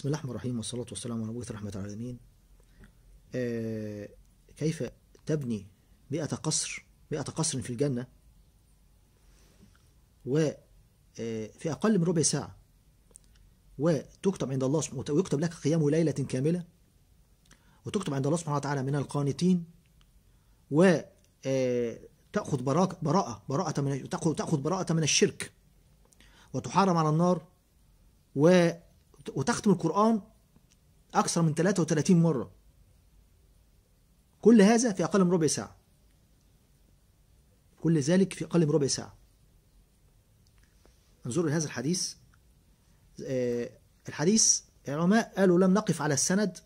بسم الله الرحمن الرحيم والصلاة والسلام على مبعوث رحمة العالمين آه كيف تبني مئة قصر مئة قصر في الجنة و آه، في أقل من ربع ساعة وتكتب عند الله سبحانه ويكتب لك قيام ليلة كاملة وتكتب عند الله سبحانه وتعالى من القانتين و آه، تأخذ براءة براءة براءة من تأخذ براءة من الشرك وتحارم على النار و وتختم القرآن أكثر من 33 مرة كل هذا في أقل من ربع ساعة كل ذلك في أقل من ربع ساعة انظروا لهذا الحديث آه، الحديث العلماء قالوا لم نقف على السند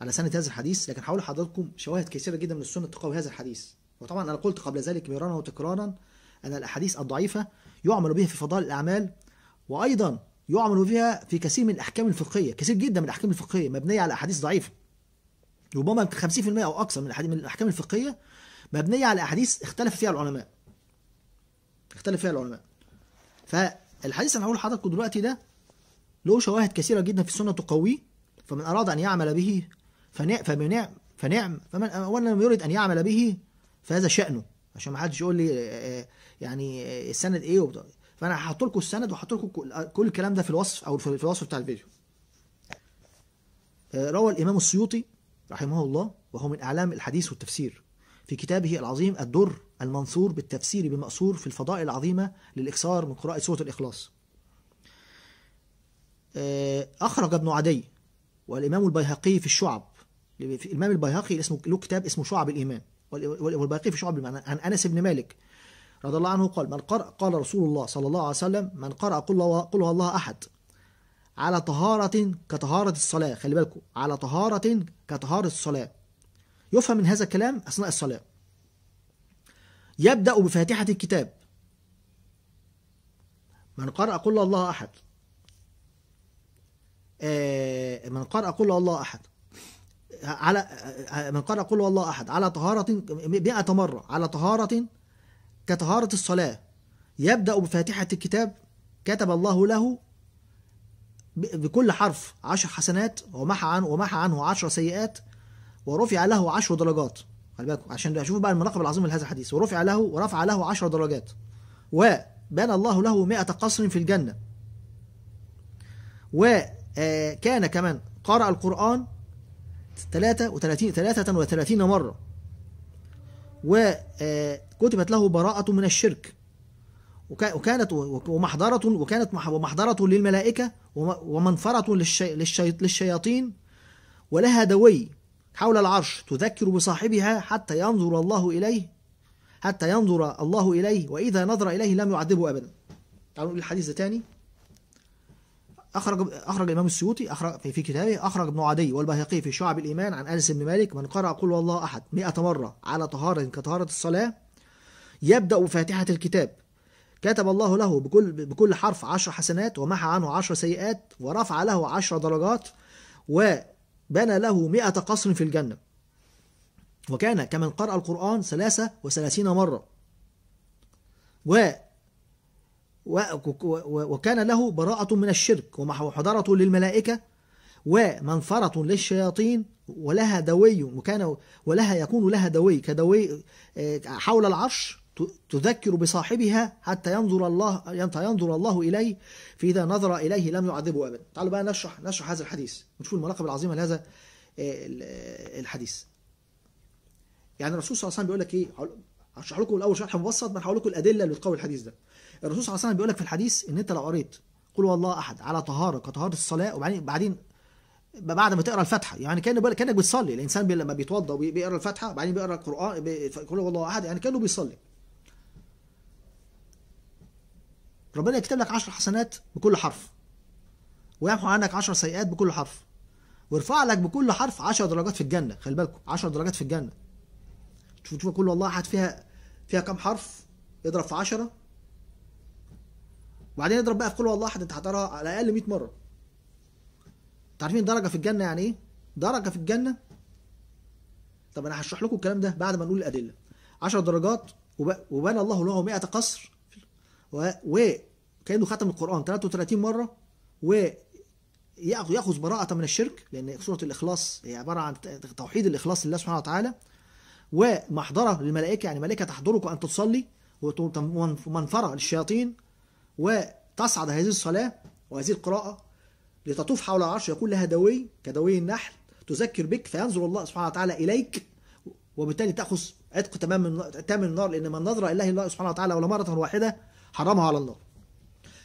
على سند هذا الحديث لكن هقول لحضراتكم شواهد كثيرة جدا من السنة تقوي هذا الحديث وطبعا أنا قلت قبل ذلك مرارا وتكرارا أن الأحاديث الضعيفة يعمل بها في فضائل الأعمال وأيضا يعمل فيها في كثير من الاحكام الفقهيه كثير جدا من الاحكام الفقهيه مبنيه على احاديث ضعيفه ربما 50% او اكثر من من الاحكام الفقهيه مبنيه على احاديث اختلف فيها العلماء اختلف فيها العلماء فالحديث اللي هقول لحضراتكم دلوقتي ده له شواهد كثيره جدا في السنه تقويه فمن اراد ان يعمل به فنعم فنعم فنعم فمن اولا لم يريد ان يعمل به فهذا شانه عشان ما حدش يقول لي آه، آه، يعني آه، السند ايه وبتاع فانا هحط لكم السند وهحط لكم كل الكلام ده في الوصف او في الوصف بتاع الفيديو آه، روى الامام السيوطي رحمه الله وهو من اعلام الحديث والتفسير في كتابه العظيم الدر المنثور بالتفسير بالمأثور في الفضائل العظيمة للإكثار من قراءة سورة الإخلاص آه، أخرج ابن عدي والإمام البيهقي في الشعب الإمام البيهقي اسمه له كتاب اسمه شعب الإيمان والبيهقي في شعب عن أنس بن مالك رضي الله عنه قال من قرأ قال رسول الله صلى الله عليه وسلم من قرأ قل هو الله أحد على طهارة كطهارة الصلاة خلي بالكم على طهارة كطهارة الصلاة يفهم من هذا الكلام أثناء الصلاة يبدأ بفاتحة الكتاب من قرأ قل الله أحد آه، من قرأ قل الله أحد على آه، آه، من قرأ قل الله أحد على طهارة 100 مرة على طهارة كطهارة الصلاة يبدأ بفاتحة الكتاب كتب الله له بكل حرف عشر حسنات ومحى عنه ومحى عنه عشر سيئات ورفع له عشر درجات خلي عشان اشوفوا بقى المناقب العظيم لهذا الحديث ورفع له ورفع له عشر درجات وبنى الله له 100 قصر في الجنة وكان آه، كمان قرأ القرآن 33 33 مرة وكتبت له براءة من الشرك وكانت ومحضرة وكانت ومحضرة للملائكة ومنفرة للشياطين ولها دوي حول العرش تذكر بصاحبها حتى ينظر الله إليه حتى ينظر الله إليه وإذا نظر إليه لم يعذبه أبدا تعالوا الحديث ده تاني أخرج أخرج الإمام السيوطي أخرج في, في كتابه أخرج ابن عدي والبيهقي في شعب الإيمان عن أنس بن مالك من قرأ قل والله أحد 100 مرة على طهارة كطهارة الصلاة يبدأ بفاتحه الكتاب كتب الله له بكل بكل حرف عشر حسنات ومحى عنه عشر سيئات ورفع له عشر درجات وبنى له 100 قصر في الجنة وكان كمن قرأ القرآن ثلاثة وثلاثين مرة و وكان له براءة من الشرك وحضرة للملائكة ومنفرة للشياطين ولها دوي وكان ولها يكون لها دوي كدوي آه، حول العرش تذكر بصاحبها حتى ينظر الله حتى ينظر الله اليه فاذا نظر اليه لم يعذبه ابدا. تعالوا بقى نشرح نشرح هذا الحديث ونشوف المراقبه العظيمه لهذا آه، آه، الحديث. يعني الرسول صلى الله عليه وسلم بيقول لك ايه؟ هشرح لكم الاول شرح مبسط هقول لكم الادله اللي بتقوي الحديث ده. الرسول صلى الله عليه وسلم بيقول لك في الحديث ان انت لو قريت قل والله احد على طهاره كطهاره الصلاه وبعدين بعدين بعد ما تقرا الفاتحه يعني كان كانك بتصلي الانسان بي لما بيتوضا وبيقرا الفاتحه وبعدين بيقرا القران قل والله احد يعني كانه بيصلي ربنا يكتب لك 10 حسنات بكل حرف ويمحو عنك 10 سيئات بكل حرف ويرفع لك بكل حرف 10 درجات في الجنه خلي بالكم 10 درجات في الجنه شوف شوف كل والله احد فيها فيها كام حرف اضرب في 10 وبعدين اضرب بقى في كل والله انت هتقراها على الاقل 100 مره انتوا عارفين درجه في الجنه يعني ايه درجه في الجنه طب انا هشرح لكم الكلام ده بعد ما نقول الادله 10 درجات وبنى الله له 100 قصر وكانه ختم القران 33 مره و ياخذ براءة من الشرك لأن سورة الإخلاص هي عبارة عن توحيد الإخلاص لله سبحانه وتعالى ومحضرة للملائكة يعني ملائكة تحضرك أن تصلي ومنفرة للشياطين وتصعد هذه الصلاة وهذه القراءة لتطوف حول العرش يقول لها دوي كدوي النحل تذكر بك فينظر الله سبحانه وتعالى إليك وبالتالي تأخذ عتق تمام من تام النار لأن من نظر إله الله سبحانه وتعالى ولا مرة واحدة حرمها على النار.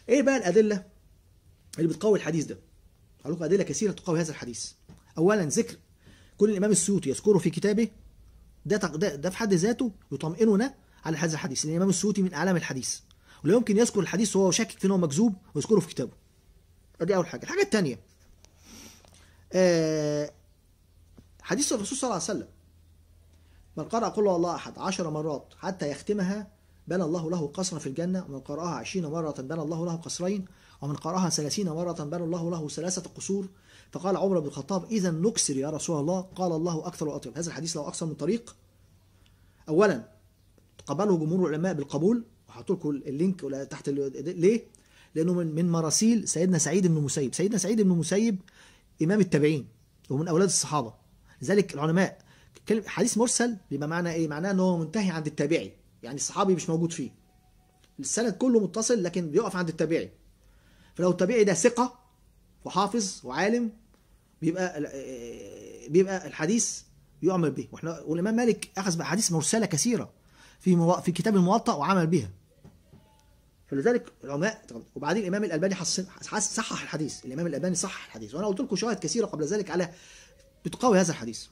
إيه بقى الأدلة اللي بتقوي الحديث ده؟ هقول لكم أدلة كثيرة تقوي هذا الحديث. أولا ذكر كل الإمام السيوطي يذكره في كتابه ده ده, ده في حد ذاته يطمئننا على هذا الحديث، لأن الإمام السيوطي من أعلام الحديث. ولا يمكن يذكر الحديث وهو شاكك في انه مكذوب ويذكره في كتابه ادي اول حاجه الحاجه الثانيه آه، حديث الرسول صلى الله عليه وسلم من قرأ قل الله أحد عشر مرات حتى يختمها بنى الله له قصرا في الجنة ومن قرأها عشرين مرة بنى الله له قصرين ومن قرأها ثلاثين مرة بنى الله له ثلاثة قصور فقال عمر بن الخطاب إذا نكسر يا رسول الله قال الله أكثر وأطيب هذا الحديث له أكثر من طريق أولا تقبله جمهور العلماء بالقبول هحط لكم اللينك تحت ليه؟ لانه من من مراسيل سيدنا سعيد بن المسيب، سيدنا سعيد بن المسيب امام التابعين ومن اولاد الصحابه، لذلك العلماء حديث مرسل بيبقى معنى ايه؟ معناه ان هو منتهي عند التابعي، يعني الصحابي مش موجود فيه. السند كله متصل لكن بيقف عند التابعي. فلو التابعي ده ثقه وحافظ وعالم بيبقى آه، آه، بيبقى الحديث يعمل به، واحنا والامام مالك اخذ باحاديث مرسله كثيره في في كتاب الموطأ وعمل بها. فلذلك العلماء وبعدين الامام الالباني حسن صحح الحديث الامام الالباني صحح الحديث وانا قلت لكم شواهد كثيره قبل ذلك على بتقوي هذا الحديث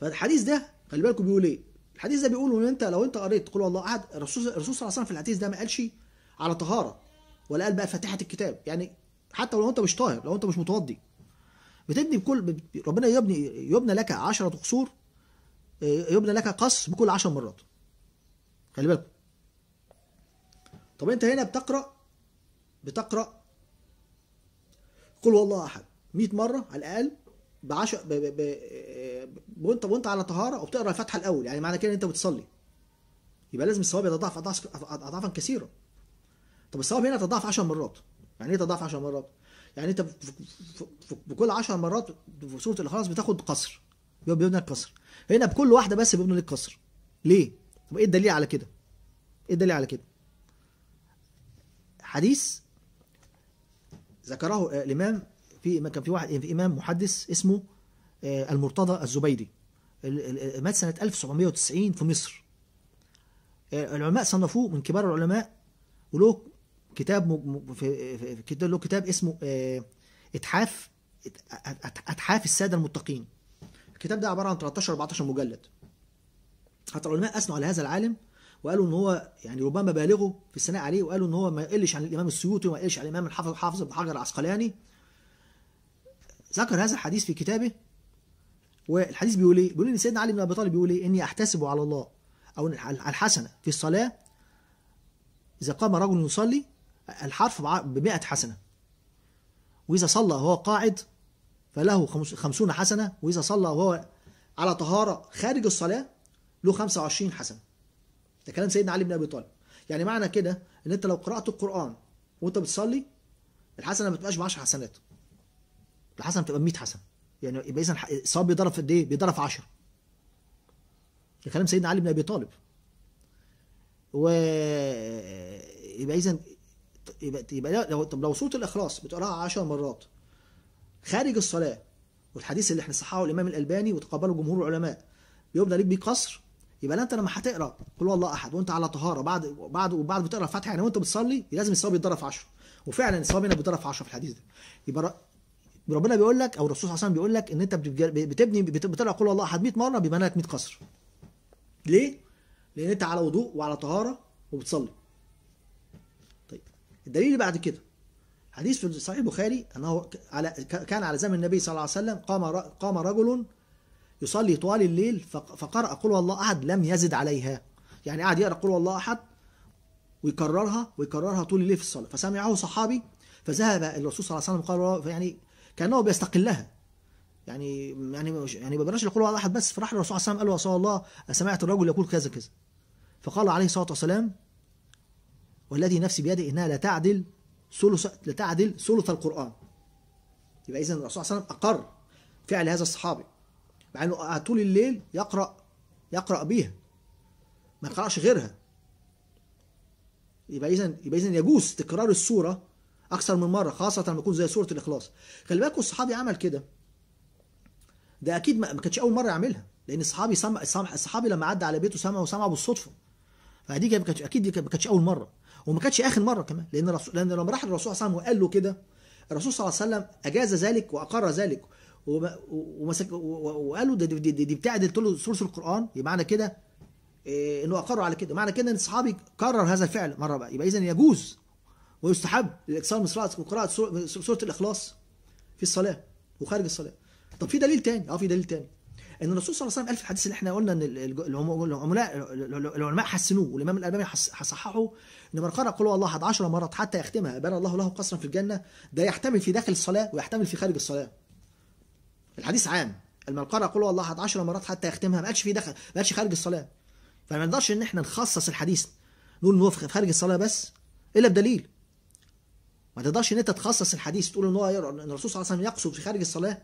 فالحديث ده خلي بالكم بيقول ايه الحديث ده بيقول ان انت لو انت قريت تقول والله احد الرسول صلى الله عليه وسلم في الحديث ده ما قالش على طهاره ولا قال بقى فاتحه الكتاب يعني حتى لو انت مش طاهر لو انت مش متوضي بتبني بكل ربنا يبني يبنى لك 10 قصور آه، يبنى لك قصر بكل 10 مرات خلي بالكم طب انت هنا بتقرا بتقرا قل هو الله احد 100 مره على الاقل ب 10 وانت وانت على طهاره وبتقرا الفاتحه الاول يعني معنى كده ان انت بتصلي يبقى لازم الثواب يتضاعف اضعافا كثيره طب الثواب هنا يتضاعف 10 مرات يعني ايه تضاعف 10 مرات يعني انت في كل 10 مرات في سوره الاخلاص بتاخد قصر بيبنى القصر هنا بكل واحده بس بيبنى لك قصر ليه طب ايه الدليل على كده ايه الدليل على كده حديث ذكره آه، الإمام في كان في واحد في إمام محدث اسمه آه، المرتضى الزبيدي آه، مات سنة 1790 في مصر العلماء صنفوه من كبار العلماء وله كتاب في كتاب له كتاب اسمه اتحاف اتحاف الساده المتقين الكتاب ده عباره عن 13 14 مجلد حتى العلماء اثنوا على هذا العالم وقالوا ان هو يعني ربما بالغوا في الثناء عليه وقالوا ان هو ما يقلش عن الامام السيوطي وما يقلش عن الامام الحافظ حافظ بن حجر العسقلاني ذكر هذا الحديث في كتابه والحديث بيقول ايه؟ بيقول ان سيدنا علي بن ابي طالب بيقول ايه؟ اني احتسب على الله او على الحسنه في الصلاه اذا قام رجل يصلي الحرف ب 100 حسنه واذا صلى وهو قاعد فله 50 حسنه واذا صلى وهو على طهاره خارج الصلاه له 25 حسنه ده كلام سيدنا علي بن ابي طالب يعني معنى كده ان انت لو قرات القران وانت بتصلي الحسنه ما بتبقاش ب 10 حسنات الحسنه بتبقى ب 100 حسنه يعني يبقى اذا الصواب بيضرب في قد ايه؟ بيضرب في 10 ده كلام سيدنا علي بن ابي طالب و يبقى اذا يبقى يبقى لو طب لو سوره الاخلاص بتقراها 10 مرات خارج الصلاه والحديث اللي احنا صححه الامام الالباني وتقبله جمهور العلماء بيبدا ليك بيه قصر يبقى انت لما هتقرا قل هو الله احد وانت على طهاره بعد بعد وبعد بتقرا الفاتحه يعني وانت بتصلي لازم الصواب يتضرب في 10 وفعلا الصواب هنا بيتضرب في 10 في الحديث ده يبقى ربنا بيقول لك او الرسول صلى الله عليه وسلم بيقول لك ان انت بتبني بتقرا قل هو الله احد 100 مره بيبقى لك 100 قصر ليه؟ لان انت على وضوء وعلى طهاره وبتصلي طيب الدليل اللي بعد كده حديث في صحيح البخاري انه على كان على زمن النبي صلى الله عليه وسلم قام قام رجل يصلي طوال الليل فقرأ قل الله أحد لم يزد عليها يعني قعد يقرأ قل الله أحد ويكررها ويكررها طول الليل في الصلاة فسمعه صحابي فذهب الرسول صلى الله عليه وسلم قال يعني كأنه بيستقلها يعني يعني يعني ما بلاش يقول الله أحد بس فراح الرسول صلى الله عليه وسلم قال له يا الله سمعت الرجل يقول كذا كذا فقال عليه الصلاة والسلام والذي نفسي بيده إنها لا تعدل ثلث لا تعدل ثلث القرآن يبقى إذا الرسول صلى الله عليه وسلم أقر فعل هذا الصحابي مع انه قاعد طول الليل يقرا يقرا بيها ما يقراش غيرها يبقى اذا يبقى اذا يجوز تكرار السوره اكثر من مره خاصه لما يكون زي سوره الاخلاص خلي بالكوا الصحابي عمل كده ده اكيد ما كانتش اول مره يعملها لان الصحابي سمع الصحابي لما عدى على بيته سمع وسمع بالصدفه فدي كانت اكيد دي ما كانتش اول مره وما كانتش اخر مره كمان لان لان لما راح الرسول صلى الله عليه وسلم وقال له كده الرسول صلى الله عليه وسلم اجاز ذلك واقر ذلك ومسك وقالوا ده دي, دي, دي بتعدل له سورس القران يبقى معنى كده إيه انه اقروا على كده معنى كده ان صحابي كرر هذا الفعل مره بقى يبقى اذا يجوز ويستحب الاكثار من قراءه سوره الاخلاص في الصلاه وخارج الصلاه طب في دليل تاني اه في دليل تاني ان الرسول صلى الله عليه وسلم قال في الحديث اللي احنا قلنا ان العلماء العلماء حسنوه والامام الالباني صححه ان من قرأ قل الله 11 مرات حتى يختمها بنى الله له قصرا في الجنه ده يحتمل في داخل الصلاه ويحتمل في خارج الصلاه الحديث عام لما يقول والله الله 10 مرات حتى يختمها ما قالش فيه دخل ما قالش خارج الصلاة فما نقدرش ان احنا نخصص الحديث نقول ان هو في خارج الصلاة بس الا بدليل ما تقدرش ان انت تخصص الحديث تقول ان هو ان الرسول صلى الله عليه وسلم يقصد في خارج الصلاة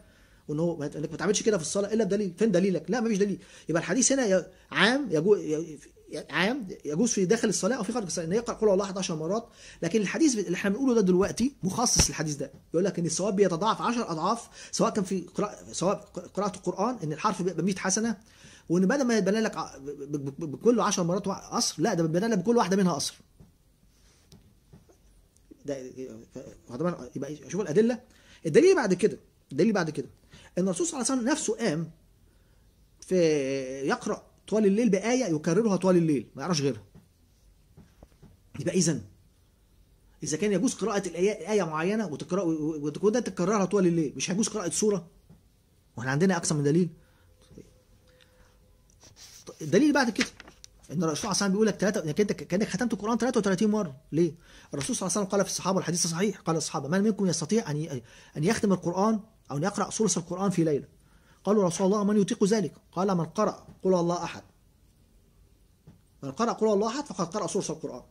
وان هو انك ما تعملش كده في الصلاة الا بدليل فين دليلك؟ لا ما فيش دليل يبقى الحديث هنا عام عام يجوز في داخل الصلاه او في خارج الصلاه ان يقرا قل الله 11 مرات لكن الحديث اللي احنا بنقوله ده دلوقتي مخصص للحديث ده يقول لك ان الثواب بيتضاعف 10 اضعاف سواء كان في قراءه سواء قراءه القران ان الحرف بيبقى 100 حسنه وان بدل ما يتبنى لك بكل 10 مرات قصر لا ده بيتبنى لك بكل واحده منها قصر ده يبقى شوف الادله الدليل بعد كده الدليل بعد كده ان الرسول صلى الله عليه وسلم نفسه قام في يقرأ طوال الليل بآية يكررها طوال الليل ما يعرفش غيرها يبقى إذا إذا كان يجوز قراءة آية معينة وتقرأ وتكون تكررها طوال الليل مش هيجوز قراءة سورة واحنا عندنا أكثر من دليل الدليل بعد كده ان الرسول صلى الله عليه وسلم بيقول لك ثلاثه يعني كانك ختمت القران 33 مره ليه؟ الرسول صلى الله عليه وسلم قال في الصحابه والحديث صحيح قال الصحابه من منكم يستطيع ان ان يختم القران او ان يقرا ثلث القران في ليله قالوا رسول الله من يطيق ذلك قال من قرأ قل الله أحد من قرأ قل الله أحد فقد قرأ سورة القرآن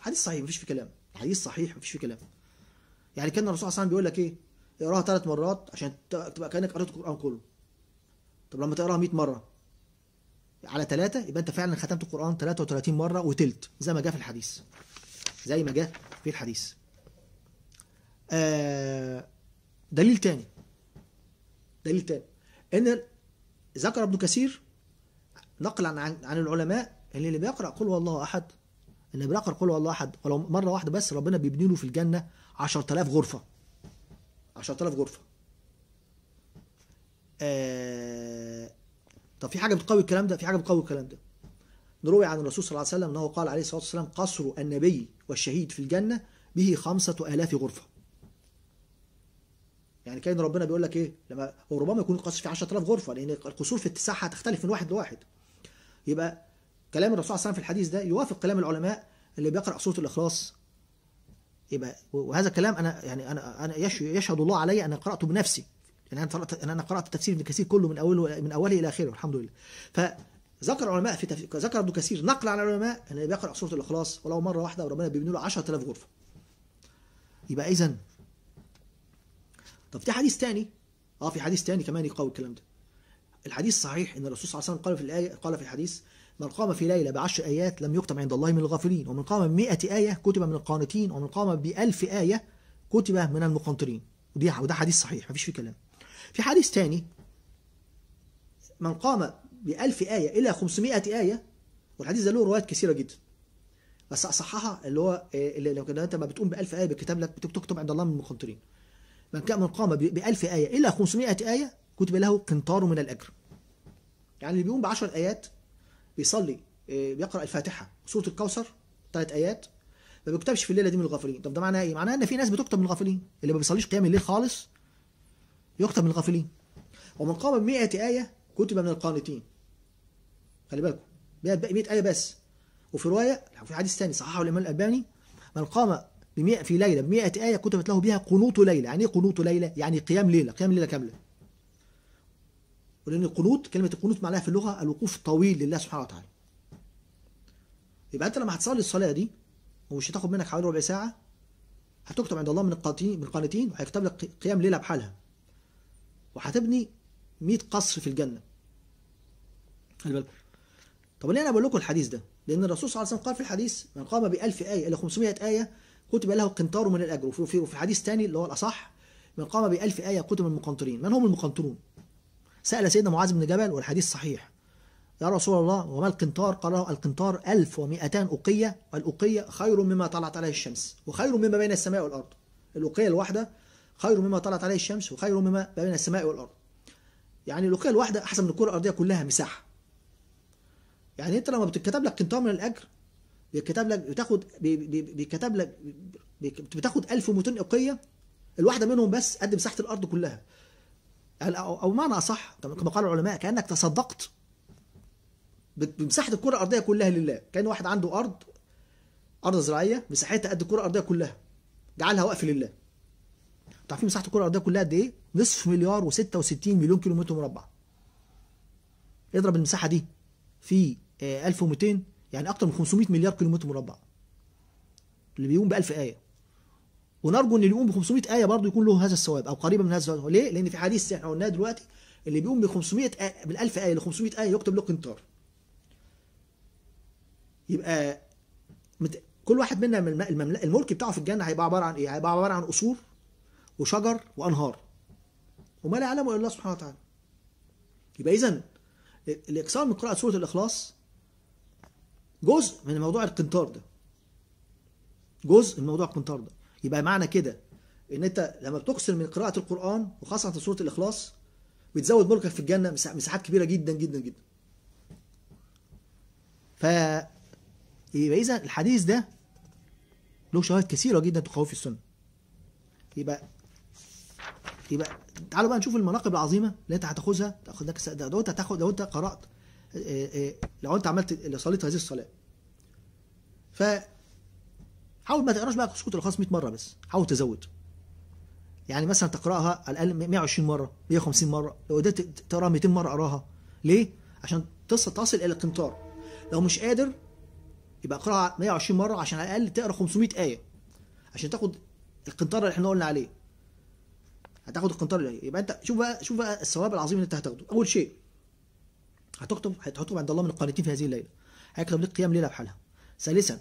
حديث صحيح مفيش في كلام حديث صحيح مفيش في كلام يعني كان الرسول صلى الله عليه وسلم بيقول لك ايه اقراها ثلاث مرات عشان تبقى كانك قريت القران كله طب لما تقراها 100 مره على ثلاثة يبقى انت فعلا ختمت القران 33 مره وتلت زي ما جاء في الحديث زي ما جاء في الحديث آه دليل تاني دليل تاني ان ذكر ابن كثير نقلا عن عن العلماء ان اللي بيقرا قل هو الله احد اللي بيقرا قل هو الله احد ولو مره واحده بس ربنا بيبني له في الجنه 10000 غرفه 10000 غرفه آه... طب في حاجه بتقوي الكلام ده في حاجه بتقوي الكلام ده نروي عن الرسول صلى الله عليه وسلم انه قال عليه الصلاه والسلام قصر النبي والشهيد في الجنه به خمسة آلاف غرفة يعني كان ربنا بيقول لك ايه لما وربما يكون القصر فيه 10000 غرفه لان القصور في اتساعها هتختلف من واحد لواحد يبقى كلام الرسول صلى الله عليه وسلم في الحديث ده يوافق كلام العلماء اللي بيقرا سوره الاخلاص يبقى وهذا الكلام انا يعني انا انا يشهد الله علي ان قراته بنفسي يعني انا قرات انا قرات تفسير ابن كثير كله من اوله من اوله الى اخره الحمد لله فذكر العلماء في تف... ذكر ابن كثير نقل عن العلماء ان اللي بيقرا سوره الاخلاص ولو مره واحده وربنا بيبني له 10000 غرفه يبقى اذا طب في حديث تاني اه في حديث تاني كمان يقوي الكلام ده الحديث صحيح ان الرسول صلى الله عليه وسلم قال في الايه قال في الحديث من قام في ليله بعشر ايات لم يكتب عند الله من الغافلين ومن قام ب 100 ايه كتب من القانتين ومن قام ب 1000 ايه كتب من المقنطرين ودي وده حديث صحيح مفيش فيه كلام في حديث تاني من قام ب 1000 ايه الى 500 ايه والحديث ده له روايات كثيره جدا بس اصححها اللي هو آه، اللي لو انت ما بتقوم ب 1000 ايه بالكتاب لك بتكتب عند الله من المقنطرين من كان من قام بألف آية إلى 500 آية كتب له قنطار من الأجر يعني اللي بيقوم بعشر آيات بيصلي آه، بيقرأ الفاتحة سورة الكوثر ثلاث آيات ما بيكتبش في الليلة دي من الغافلين طب ده معناه إيه؟ معناه إن في ناس بتكتب من الغافلين اللي ما بيصليش قيام الليل خالص يكتب من الغافلين ومن قام ب 100 آية كتب من القانتين خلي بالكم 100 آية بس وفي رواية في حديث ثاني صححه الإمام الألباني من قام بمئة في ليلة بمئة آية كتبت له بها قنوط ليلة يعني إيه قنوط ليلة؟ يعني قيام ليلة قيام ليلة كاملة ولأن القنوط كلمة القنوط معناها في اللغة الوقوف الطويل لله سبحانه وتعالى يبقى أنت لما هتصلي الصلاة دي ومش هتاخد منك حوالي ربع ساعة هتكتب عند الله من القانتين من القانتين وهيكتب لك قيام ليلة بحالها وهتبني 100 قصر في الجنة خلي بالك طب ليه أنا بقول لكم الحديث ده؟ لأن الرسول صلى الله عليه وسلم قال في الحديث من قام بألف آية إلى 500 آية كتب له قنطار من الاجر وفي في حديث ثاني اللي هو الاصح من قام بألف آية كتب المقنطرين من هم المقنطرون سأل سيدنا معاذ بن جبل والحديث صحيح يا رسول الله وما القنطار قال له القنطار 1200 أقية والأقية خير مما طلعت عليه الشمس وخير مما بين السماء والأرض الأقية الواحدة خير مما طلعت عليه الشمس وخير مما بين السماء والأرض يعني الأقية الواحدة أحسن من الكرة الأرضية كلها مساحة يعني أنت لما بتتكتب لك قنطار من الأجر بيتكتب لك بتاخد بيتكتب لك بتاخد 1200 اقيه الواحده منهم بس قد مساحه الارض كلها او معنى اصح كما قال العلماء كانك تصدقت بمساحه الكره الارضيه كلها لله كان واحد عنده ارض ارض زراعيه مساحتها قد الكره الارضيه كلها جعلها وقف لله تعرفين مساحه الكره الارضيه كلها قد ايه نصف مليار و66 مليون كيلو متر مربع اضرب المساحه دي في 1200 آه، يعني أكثر من 500 مليار كيلومتر مربع اللي بيقوم ب 1000 آية ونرجو ان اللي يقوم ب 500 آية برضه يكون له هذا الثواب أو قريبا من هذا الثواب ليه؟ لأن في حديث احنا قلناه دلوقتي اللي بيقوم ب 500 آية بال 1000 آية ل 500 آية يكتب له قنطار يبقى مت... كل واحد منا الممل... الملك بتاعه في الجنة هيبقى عبارة عن إيه؟ هيبقى عبارة عن قصور وشجر وأنهار وما لا يعلمه إلا الله سبحانه وتعالى يبقى إذا الإكثار من قراءة سورة الإخلاص جزء من موضوع القنطار ده جزء من موضوع القنطار ده يبقى معنى كده ان انت لما بتكسر من قراءه القران وخاصه سوره الاخلاص بتزود ملكك في الجنه مساحات كبيره جدا جدا جدا ف يبقى اذا الحديث ده له شواهد كثيره جدا تقوي في السنه يبقى يبقى تعالوا بقى نشوف المناقب العظيمه اللي انت هتاخذها تاخد لك انت هتاخد لو انت قرات إيه، إيه، لو انت عملت اللي صليت هذه الصلاه ف حاول ما تقراش بقى سكوت الخاص 100 مره بس حاول تزود يعني مثلا تقراها على الاقل 120 مره 150 مره لو قدرت تقراها 200 مره اقراها ليه عشان تصل تصل الى القنطار لو مش قادر يبقى اقراها 120 مره عشان على الاقل تقرا 500 ايه عشان تاخد القنطار اللي احنا قلنا عليه هتاخد القنطار اللي يبقى انت شوف بقى شوف بقى الثواب العظيم اللي انت هتاخده اول شيء هتكتب هتكتب عند الله من القانتين في هذه الليله هيكتب لك قيام ليله بحالها ثالثا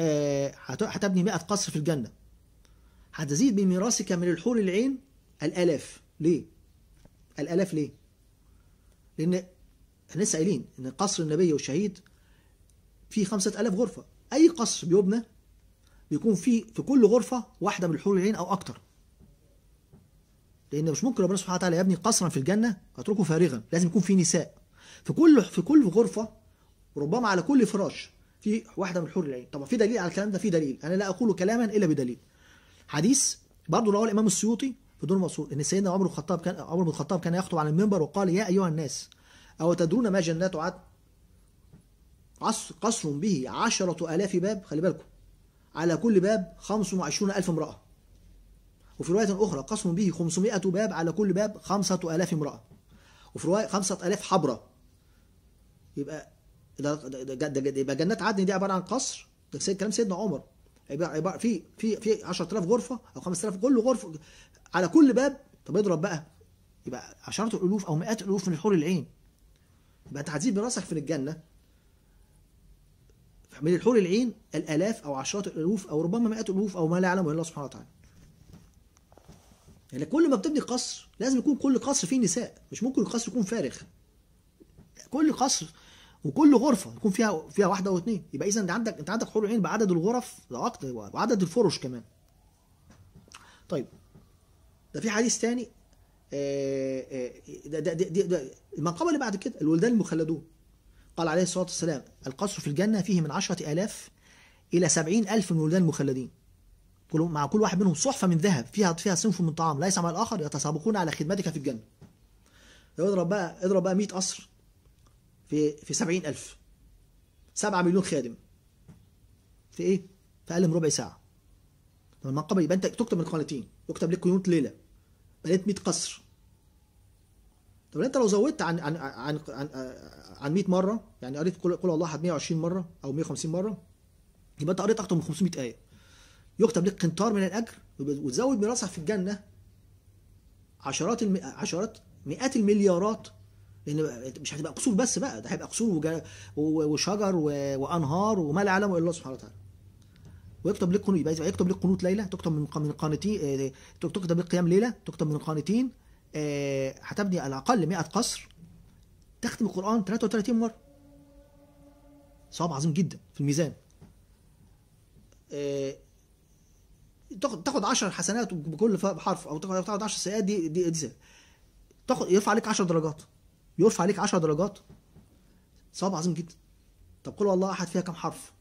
آه هتبني 100 قصر في الجنه هتزيد بميراثك من الحور العين الالاف ليه الالاف ليه لان احنا لسه قايلين ان قصر النبي والشهيد فيه 5000 غرفه اي قصر بيبنى بيكون فيه في كل غرفه واحده من الحور العين او اكتر لان مش ممكن ربنا سبحانه وتعالى يبني قصرا في الجنه ويتركه فارغا لازم يكون فيه نساء في كل في كل غرفه ربما على كل فراش في واحده من حور العين طب في دليل على الكلام ده في دليل انا لا اقول كلاما الا بدليل حديث برضه رواه الامام السيوطي في دور المقصود ان سيدنا عمر الخطاب كان عمر بن الخطاب كان يخطب على المنبر وقال يا ايها الناس او تدرون ما جنات عدن قصر به عشرة آلاف باب خلي بالكم على كل باب 25 ألف امرأة وفي رواية أخرى قصر به 500 باب على كل باب 5000 امرأة وفي رواية 5000 حبرة يبقى يبقى جنات عدن دي عباره عن قصر ده سيد كلام سيدنا عمر يبقى عباره في في في 10000 غرفه او 5000 كل غرفه على كل باب طب اضرب بقى يبقى عشرات الالوف او مئات الالوف من حور العين يبقى انت هتزيد براسك في الجنه من الحور العين الالاف او عشرات الالوف او ربما مئات الالوف او ما لا يعلمه الا الله سبحانه وتعالى يعني كل ما بتبني قصر لازم يكون كل قصر فيه نساء مش ممكن القصر يكون فارغ كل قصر وكل غرفه يكون فيها فيها واحده او اثنين يبقى اذا انت عندك انت عندك حور العين بعدد الغرف ده اكتر وعدد الفرش كمان طيب ده في حديث ثاني آه، آه، ده ده ده ده المقام اللي بعد كده الولدان المخلدون قال عليه الصلاه والسلام القصر في الجنه فيه من 10000 الى 70000 من الولدان المخلدين كل مع كل واحد منهم صحفه من ذهب فيها فيها صنف من طعام لا يسمع الاخر يتسابقون على خدمتك في الجنه اضرب بقى اضرب بقى 100 قصر في في 70000 7 مليون خادم في ايه؟ في اقل من ربع ساعه طب المنقبه يبقى انت تكتب من قناتين يكتب لك قيود ليله بنيت 100 قصر طب انت لو زودت عن عن عن عن, عن 100 مره يعني قريت قول الله احد 120 مره او 150 مره يبقى انت قريت اكتر من 500 ايه يكتب لك قنطار من الاجر وتزود ميراثها في الجنه عشرات الم... عشرات مئات المليارات لان مش هتبقى قصور بس بقى ده هيبقى قصور وشجر وانهار وما لا يعلمه الا الله سبحانه وتعالى ويكتب لك قنوت يبقى يكتب لك قنوت ليله تكتب من من قانتين آه، آه، تكتب لك قيام ليله تكتب من قانتين آه، هتبني على الاقل 100 قصر تختم القران 33 مره صعب عظيم جدا في الميزان تاخد 10 حسنات بكل حرف او تاخد 10 سيئات دي دي, دي, دي تاخد يرفع عليك 10 درجات يرفع عليك 10 درجات ثواب عظيم جدا طب قل والله احد فيها كام حرف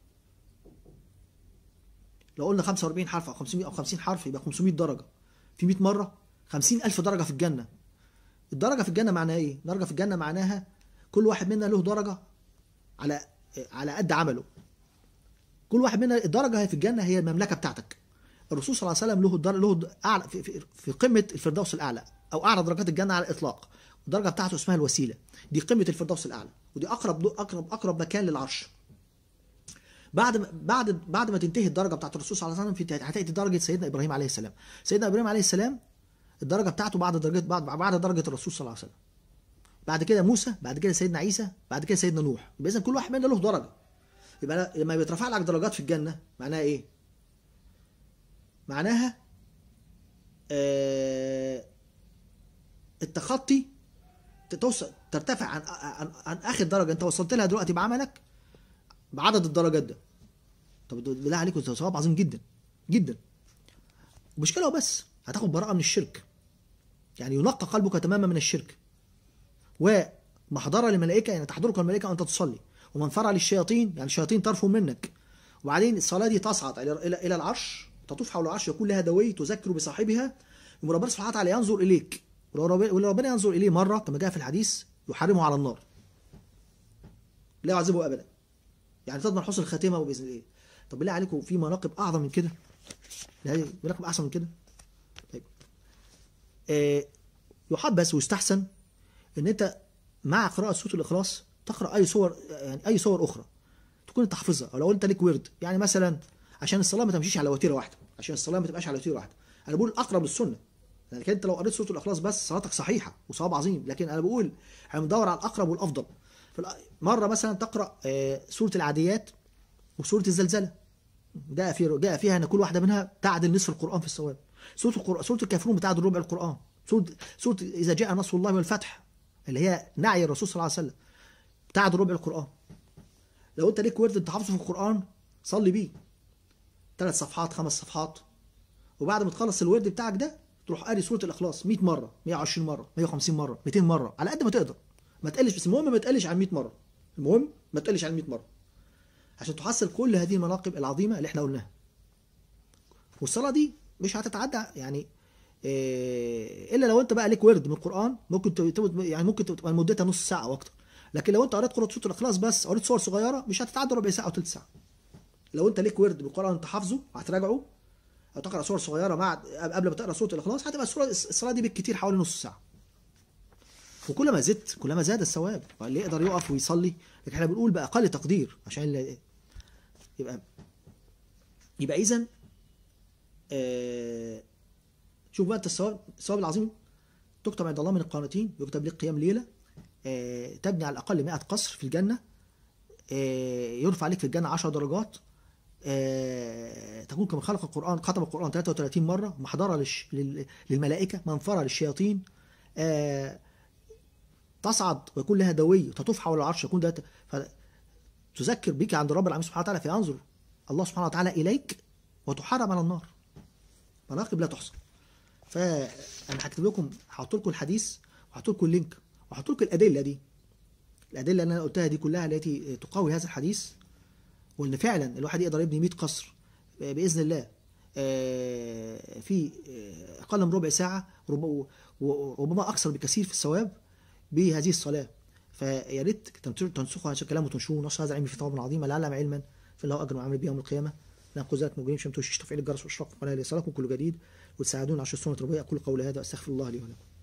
لو قلنا 45 حرف او 500 او 50 حرف يبقى 500 درجه في 100 مره 50000 درجه في الجنه الدرجه في الجنه معناها ايه درجه في الجنه معناها كل واحد منا له درجه على على قد عمله كل واحد منا الدرجه هي في الجنه هي المملكه بتاعتك الرسول صلى الله عليه وسلم له له اعلى في... في... في قمه الفردوس الاعلى او اعلى درجات الجنه على الاطلاق الدرجه بتاعته اسمها الوسيله دي قمه الفردوس الاعلى ودي اقرب اقرب اقرب مكان للعرش بعد ما بعد بعد ما تنتهي الدرجه بتاعت الرسول صلى الله عليه وسلم هتاتي درجه سيدنا ابراهيم عليه السلام سيدنا ابراهيم عليه السلام الدرجه بتاعته بعد درجه بعد بعد درجه الرسول صلى الله عليه وسلم بعد كده موسى بعد كده سيدنا عيسى بعد كده سيدنا نوح يبقى اذا كل واحد منا له درجه يبقى لما بيترفع لك درجات في الجنه معناها ايه معناها آه التخطي توصل ترتفع عن عن, عن اخر درجه انت وصلت لها دلوقتي بعملك بعدد الدرجات ده طب بالله عليكم ده ثواب عظيم جدا جدا مشكله بس هتاخد براءه من الشرك يعني ينقى قلبك تماما من الشرك ومحضرة للملائكة يعني تحضرك الملائكة وأنت تصلي فرع للشياطين يعني الشياطين طرفوا منك وبعدين الصلاة دي تصعد إلى إلى العرش تطوف حول العرش يكون لها دوي تذكر بصاحبها ربنا سبحانه وتعالى ينظر إليك ولو ربنا ينظر إليه مرة كما جاء في الحديث يحرمه على النار لا يعذبه أبدا يعني تضمن حسن الخاتمة وبإذن الله طب بالله عليكم في مناقب أعظم من كده مناقب أحسن من كده طيب آه يحبس ويستحسن إن أنت مع قراءة سورة الإخلاص تقرأ أي صور يعني أي صور أخرى تكون أنت حافظها أو لو أنت ليك ورد يعني مثلا عشان الصلاة ما تمشيش على وتيرة واحدة عشان الصلاة ما تبقاش على وتيرة واحدة أنا بقول أقرب للسنة لانك انت لو قريت سوره الاخلاص بس صلاتك صحيحه وصواب عظيم لكن انا بقول احنا بندور على الاقرب والافضل مره مثلا تقرا آه، سوره العاديات وسوره الزلزله جاء في جاء فيها ان كل واحده منها تعدل نصف القران في الثواب سوره القران سوره الكافرون بتعدل ربع القران سوره سوره اذا جاء نصر الله والفتح اللي هي نعي الرسول صلى الله عليه وسلم بتعدل ربع القران لو انت ليك ورد انت حافظه في القران صلي بيه ثلاث صفحات خمس صفحات وبعد ما تخلص الورد بتاعك ده تروح قاري سوره الاخلاص 100 مره 120 مره 150 مره 200 مره على قد ما تقدر ما تقلش بس المهم ما تقلش عن 100 مره المهم ما تقلش عن 100 مره عشان تحصل كل هذه المناقب العظيمه اللي احنا قلناها والصلاه دي مش هتتعدى يعني آه، الا لو انت بقى ليك ورد من القران ممكن يعني ممكن تبقى مدتها نص ساعه او اكتر لكن لو انت قريت قرات سوره الاخلاص بس قريت صور صغيره مش هتتعدى ربع ساعه او ثلث ساعه لو انت ليك ورد من القران انت حافظه هتراجعه لو تقرا صور صغيره مع قبل ما تقرا سوره الاخلاص هتبقى الصوره الصلاه دي بالكتير حوالي نص ساعه وكل ما زدت كل ما زاد الثواب اللي يقدر يقف ويصلي لكن احنا بنقول باقل تقدير عشان اللي... يبقى يبقى اذا آه... شوف بقى انت الثواب الثواب العظيم تكتب عند الله من القانتين يكتب لك قيام ليله آه... تبني على الاقل 100 قصر في الجنه آه... يرفع لك في الجنه 10 درجات آه، تكون كما خلق القرآن ختم القرآن 33 مرة محضرة للملائكة منفرة للشياطين آه، تصعد ويكون لها دوي وتطوف حول العرش يكون ده تذكر بك عند رب العالمين سبحانه وتعالى فينظر الله سبحانه وتعالى إليك وتحارب على النار مناقب لا تحصى فأنا هكتب لكم هحط لكم الحديث وهحط لكم اللينك وهحط لكم الأدلة دي الأدلة اللي أنا قلتها دي كلها التي تقوي هذا الحديث وان فعلا الواحد يقدر يبني 100 قصر آه، باذن الله آه، في آه، اقل من ربع ساعه وربما اكثر بكثير في الثواب بهذه الصلاه فيا ريت تنسخوا هذا الكلام وتنشروه نشر هذا العلم في ثواب عظيم لعلم علما فله اجر وعمل به يوم القيامه ننقذ ذلك مجرمين شمتوش تفعيل الجرس واشراق القناه ليصلكم كل جديد وتساعدون على السنه التربويه اقول قول هذا استغفر الله لي ولكم